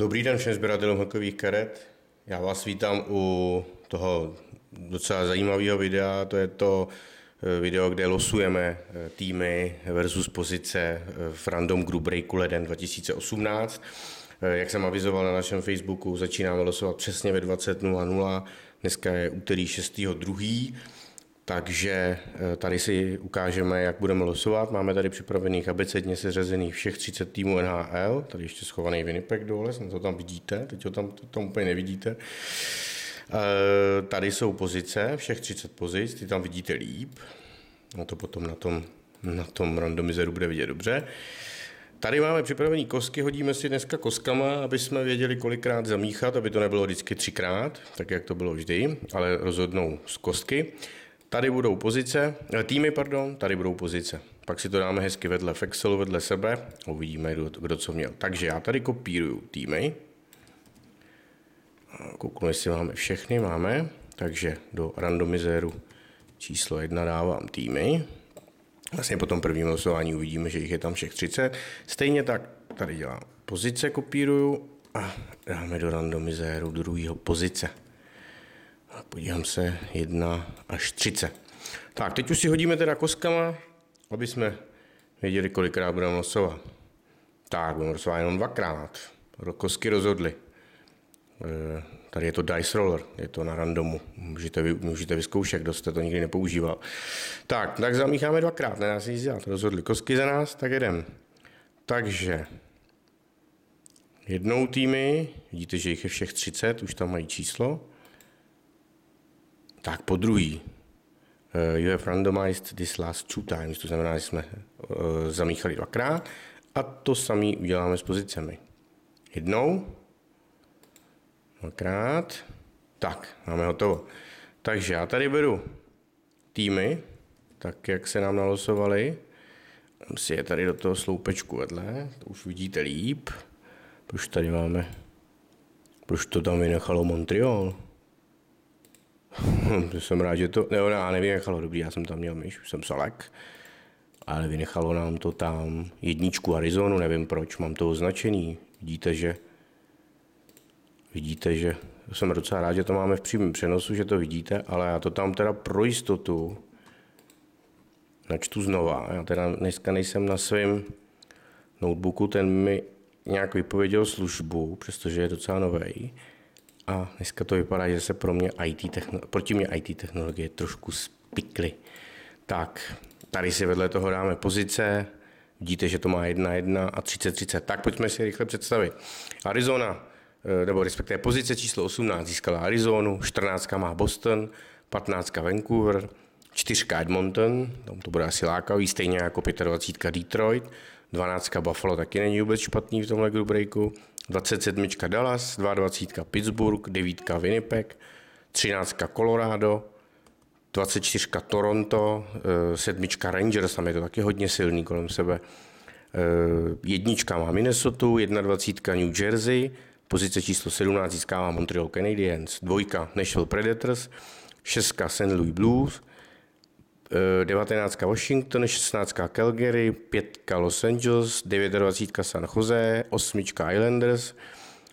Dobrý den všem sběratelům hokejových karet. Já vás vítám u toho docela zajímavého videa, to je to eh, video, kde losujeme eh, týmy versus pozice eh, v Random Group Breaku leden 2018. Jak jsem avizoval na našem Facebooku, začínáme losovat přesně ve 20.00. Dneska je úterý 6.2. Takže eh, tady si ukážeme, jak budeme losovat. Máme tady připravených abecedně seřazených všech 30 týmů NHL, tady ještě schovaný Winnipeg dole, snad to tam vidíte, teď ho tam, to tam úplně nevidíte. Eh, tady jsou pozice, všech 30 pozic, ty tam vidíte líp. No to potom na tom, na tom randomizeru bude vidět dobře. Tady máme připravený kosky, hodíme si dneska koskama, aby jsme věděli, kolikrát zamíchat, aby to nebylo vždycky třikrát, tak jak to bylo vždy, ale rozhodnou z kostky. Tady budou pozice, eh, týmy, pardon, tady budou pozice. Pak si to dáme hezky vedle v Excelu, vedle sebe, uvidíme, kdo, kdo co měl. Takže já tady kopíruju týmy. Kouknu, jestli máme všechny, máme. Takže do randomizéru číslo jedna dávám týmy. Vlastně po tom prvním losování uvidíme, že jich je tam všech 30. Stejně tak tady dělám pozice, kopíruju a dáme do randomizéru druhého pozice podívám se, 1 až 30. Tak, teď už si hodíme teda koskama, aby jsme věděli, kolikrát budeme losovat. Tak, budeme losovat jenom dvakrát. Kosky rozhodly. E, tady je to dice roller, je to na randomu. Můžete, vy, můžete vyzkoušet, kdo jste to nikdy nepoužíval. Tak, tak zamícháme dvakrát, ne nás nic dělat. Rozhodli kosky za nás, tak jedem. Takže jednou týmy, vidíte, že jich je všech 30, už tam mají číslo tak po druhý. Eh, you have randomized this last two times, to znamená, že jsme eh, zamíchali dvakrát a to samé uděláme s pozicemi. Jednou, dvakrát, tak, máme hotovo. Takže já tady beru týmy, tak jak se nám nalosovali. On si je tady do toho sloupečku vedle, to už vidíte líp. Proč tady máme, proč to tam vynechalo Montreal? jsem rád, že to, ne, já jak dobrý, já jsem tam měl myš, už jsem solek, ale vynechalo nám to tam jedničku Arizonu, nevím proč, mám to označený. Vidíte, že vidíte, že jsem docela rád, že to máme v přímém přenosu, že to vidíte, ale já to tam teda pro jistotu načtu znova. Já teda dneska nejsem na svém notebooku, ten mi nějak vypověděl službu, přestože je docela nový. A dneska to vypadá, že se pro mě IT technolo- proti mě IT technologie trošku spikly. Tak, tady si vedle toho dáme pozice, vidíte, že to má 1-1 a 30-30. Tak pojďme si rychle představit. Arizona, eh, nebo respektive pozice číslo 18 získala Arizonu, 14 má Boston, 15 Vancouver, 4 Edmonton, tam to bude asi lákavý, stejně jako 25 Detroit, 12 Buffalo taky není vůbec špatný v tomhle group breaku, 27. Dallas, 22. Pittsburgh, 9. Winnipeg, 13. Colorado, 24. Toronto, 7. Eh, Rangers, tam je to taky hodně silný kolem sebe. Eh, jednička má Minnesota, 21. New Jersey, pozice číslo 17 získává Montreal Canadiens, dvojka Nashville Predators, 6 St. Louis Blues, 19. Eh, Washington, 16. Calgary, 5. Los Angeles, 29. San Jose, 8. Islanders,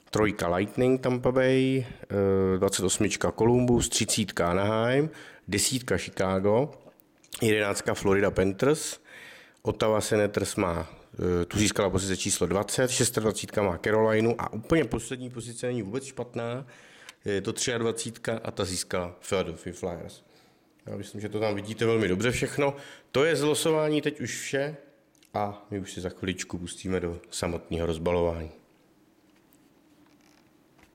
3. Lightning Tampa Bay, 28. Eh, Columbus, 30. Anaheim, 10. Chicago, 11. Florida Panthers, Ottawa Senators má, eh, tu získala pozice číslo 20, 26. má Carolinu a úplně poslední pozice není vůbec špatná, je to 23. a ta získala Philadelphia Flyers. Já myslím, že to tam vidíte velmi dobře všechno. To je zlosování teď už vše a my už si za chviličku pustíme do samotného rozbalování.